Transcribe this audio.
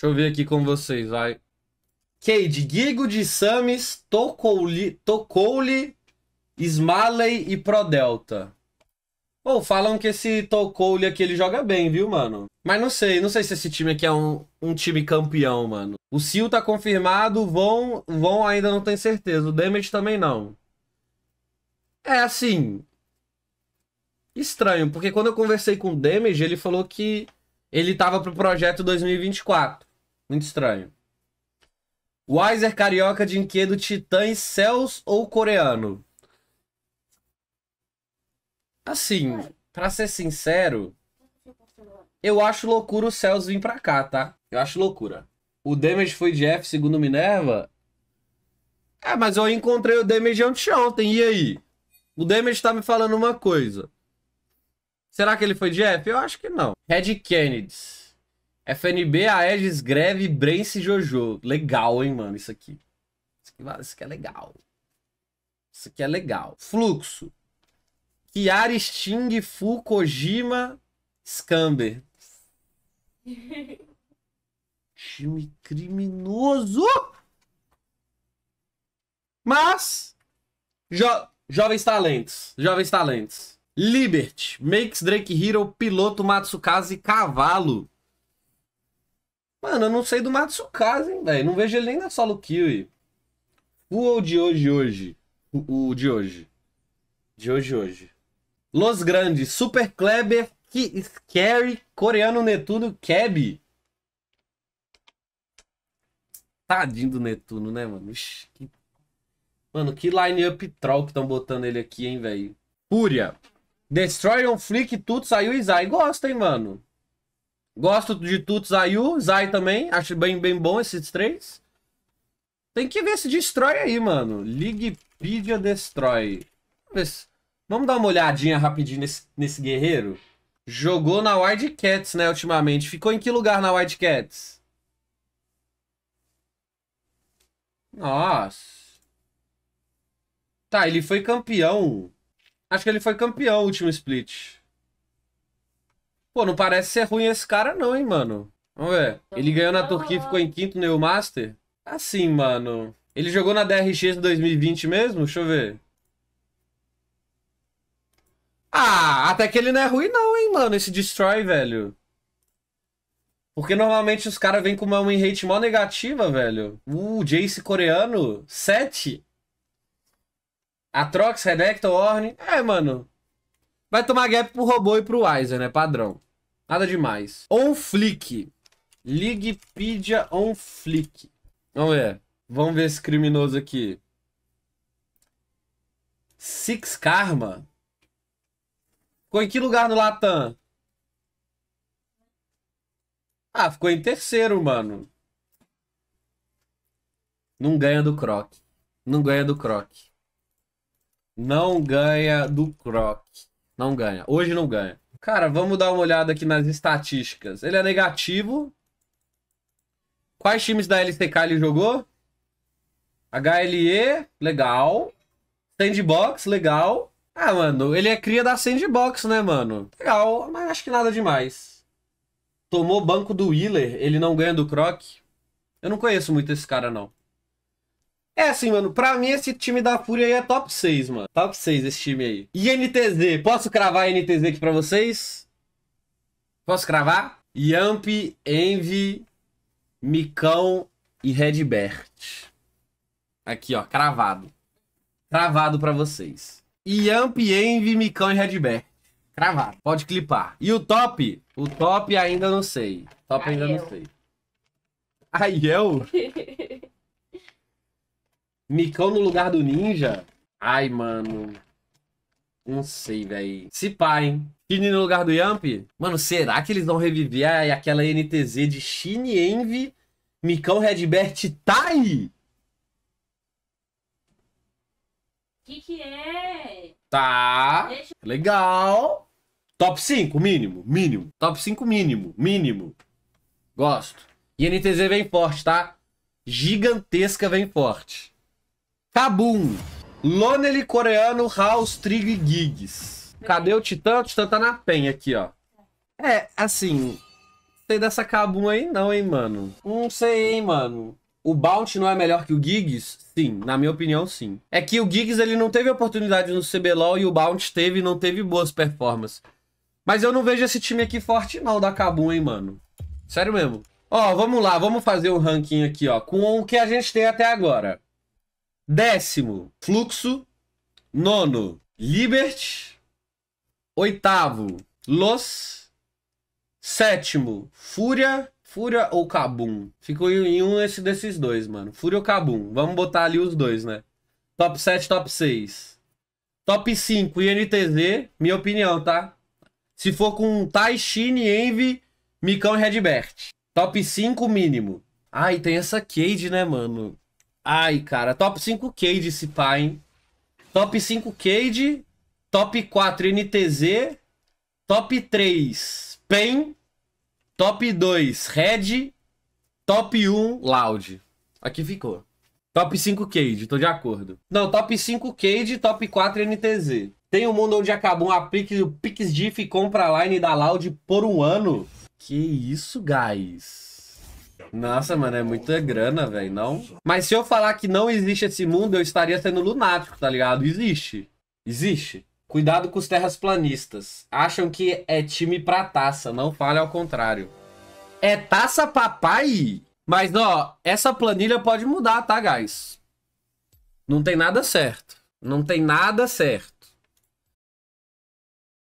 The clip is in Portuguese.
Deixa eu ver aqui com vocês, vai. Cade, Guigo de Samis, tocou Smalley e Prodelta. Ou oh, falam que esse tocou aqui ele joga bem, viu, mano? Mas não sei, não sei se esse time aqui é um, um time campeão, mano. O Sil tá confirmado, vão, vão ainda não tem certeza. O Damage também não. É assim. Estranho, porque quando eu conversei com o Damage, ele falou que ele tava pro projeto 2024. Muito estranho. Weiser, é carioca, titã e Céus ou coreano? Assim, pra ser sincero, eu acho loucura o Céus vir pra cá, tá? Eu acho loucura. O Damage foi de F, segundo Minerva. É, mas eu encontrei o Damage ontem e aí? O Damage tá me falando uma coisa. Será que ele foi de F? Eu acho que não. Red Kennedy. FNB, Aegis, Greve, Brence e Jojo. Legal, hein, mano, isso aqui. Isso aqui, isso aqui é legal. Isso aqui é legal. Fluxo. Kiara, Sting, Fu, Kojima, Scamber. Time criminoso! Mas, jo jovens talentos, jovens talentos. Liberty, Makes Drake Hero, Piloto, Matsukaze, Cavalo. Mano, eu não sei do Matsukasa, hein, velho. Não vejo ele nem na solo kill. o de hoje, hoje. O, o de hoje. De hoje, hoje. Los Grandes, Super Kleber, que Scary, Coreano Netuno, Keb. Tadinho do Netuno, né, mano? Ixi, que... Mano, que line-up troll que estão botando ele aqui, hein, velho? Fúria. Destroy on Flick, tudo saiu e Zai. Gosta, hein, mano? Gosto de Tuts Ayu, Zai também. Acho bem, bem bom esses três. Tem que ver se destrói aí, mano. Ligpedia destrói. Vamos dar uma olhadinha rapidinho nesse, nesse guerreiro? Jogou na Wildcats, né, ultimamente. Ficou em que lugar na Wildcats? Nossa. Tá, ele foi campeão. Acho que ele foi campeão o último split. Pô, não parece ser ruim esse cara, não, hein, mano. Vamos ver. Então ele ganhou na Turquia e é. ficou em quinto no né, Master? Assim, mano. Ele jogou na DRX em 2020 mesmo? Deixa eu ver. Ah, até que ele não é ruim, não, hein, mano, esse Destroy, velho. Porque normalmente os caras vêm com uma win rate mó negativa, velho. Uh, Jace coreano, 7. Atrox, Redactor, Orne. É, mano. Vai tomar gap pro robô e pro Weiser, né? Padrão. Nada demais. On Flick. Ligpedia On Flick. Vamos ver. Vamos ver esse criminoso aqui. Six Karma. Ficou em que lugar no Latam? Ah, ficou em terceiro, mano. Não ganha do Croc. Não ganha do Croc. Não ganha do Croc. Não ganha. Hoje não ganha. Cara, vamos dar uma olhada aqui nas estatísticas. Ele é negativo. Quais times da LCK ele jogou? HLE, legal. Sandbox, legal. Ah, mano, ele é cria da Sandbox, né, mano? Legal, mas acho que nada demais. Tomou banco do Wheeler, ele não ganha do Croc. Eu não conheço muito esse cara, não. É assim, mano, pra mim esse time da Fúria aí é top 6, mano. Top 6 esse time aí. E NTZ, posso cravar NTZ aqui pra vocês? Posso cravar? Yamp, Envy, Micão e Redbert. Aqui, ó, cravado. Cravado pra vocês. Yamp, Envy, Micão e Redbert. Cravado. Pode clipar. E o top? O top ainda não sei. Top ainda Ai, não eu. sei. Aí eu? Micão no lugar do ninja? Ai, mano. Não sei, velho. Se pá, hein? Shine no lugar do Yamp? Mano, será que eles vão reviver a, aquela NTZ de Shine Envy, Micão, Redbert Tai? Tá que que é? Tá. Legal. Top 5, mínimo, mínimo. Top 5, mínimo, mínimo. Gosto. E NTZ vem forte, tá? Gigantesca vem forte. Kabum. Lonely coreano, House, Trig Gigs. Cadê o Titã? O Titã tá na penha aqui, ó. É, assim. Sei dessa Kabum aí, não, hein, mano. Não sei, hein, mano. O Bounty não é melhor que o Gigs? Sim, na minha opinião, sim. É que o Gigs ele não teve oportunidade no CBLOL e o Bounty teve e não teve boas performances. Mas eu não vejo esse time aqui forte, não, da Kabum, hein, mano. Sério mesmo. Ó, vamos lá, vamos fazer um ranking aqui, ó, com o que a gente tem até agora. Décimo, Fluxo. Nono, Liberty. Oitavo, Los. Sétimo, Fúria. Fúria ou Cabum? Ficou em um esse, desses dois, mano. Fúria ou Cabum? Vamos botar ali os dois, né? Top 7, top 6. Top 5, INTZ, minha opinião, tá? Se for com Tai, Shine, Envy, Micão e Redbert. Top 5 mínimo. Ah, e tem essa Cade, né, mano? Ai, cara, top 5 Cade esse pá, hein? Top 5 Cade, top 4 NTZ, top 3 PEN, top 2 Red, top 1 Loud. Aqui ficou. Top 5 Cade, tô de acordo. Não, top 5 Cade, top 4 NTZ. Tem um mundo onde acabou um Pix, o PixDiff compra a line da Loud por um ano? Que isso, guys. Nossa, mano, é muita grana, velho, não? Mas se eu falar que não existe esse mundo, eu estaria sendo lunático, tá ligado? Existe. Existe. Cuidado com os terras planistas. Acham que é time pra taça, não fale ao contrário. É taça papai? Mas, ó, essa planilha pode mudar, tá, guys? Não tem nada certo. Não tem nada certo.